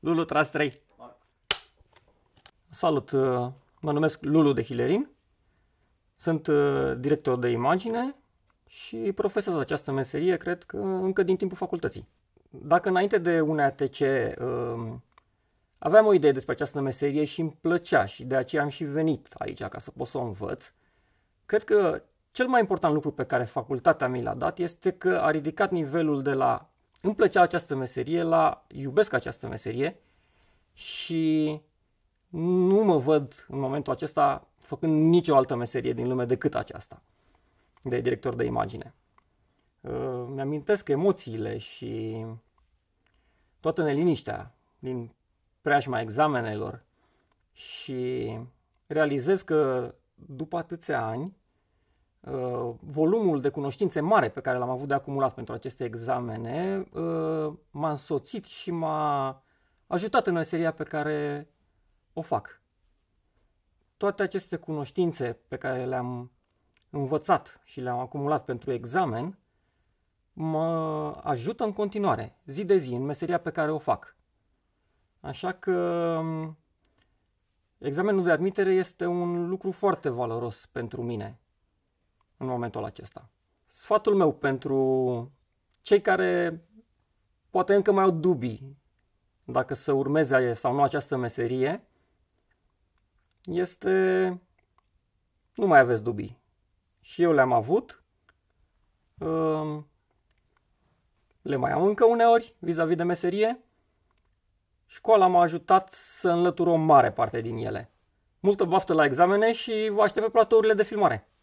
Lulu, tras 3. Salut, uh, mă numesc Lulu de Hilerin, sunt uh, director de imagine și profesez această meserie, cred că încă din timpul facultății. Dacă înainte de ATC um, aveam o idee despre această meserie și îmi plăcea și de aceea am și venit aici ca să pot să o învăț, cred că cel mai important lucru pe care facultatea mi l-a dat este că a ridicat nivelul de la îmi plăcea această meserie, la, iubesc această meserie și nu mă văd în momentul acesta făcând nicio altă meserie din lume decât aceasta, de director de imagine. Uh, mi-amintesc emoțiile și toată neliniștea din preajma examenelor și realizez că după atâția ani Uh, volumul de cunoștințe mare pe care l-am avut de acumulat pentru aceste examene uh, m-a însoțit și m-a ajutat în meseria pe care o fac. Toate aceste cunoștințe pe care le-am învățat și le-am acumulat pentru examen mă ajută în continuare, zi de zi, în meseria pe care o fac. Așa că um, examenul de admitere este un lucru foarte valoros pentru mine în momentul acesta. Sfatul meu pentru cei care poate încă mai au dubii dacă să urmeze sau nu această meserie este nu mai aveți dubii. Și eu le-am avut, um, le mai am încă uneori vis-a-vis de meserie. Școala m-a ajutat să înlătur o mare parte din ele. Multă baftă la examene și vă aștept pe platourile de filmare.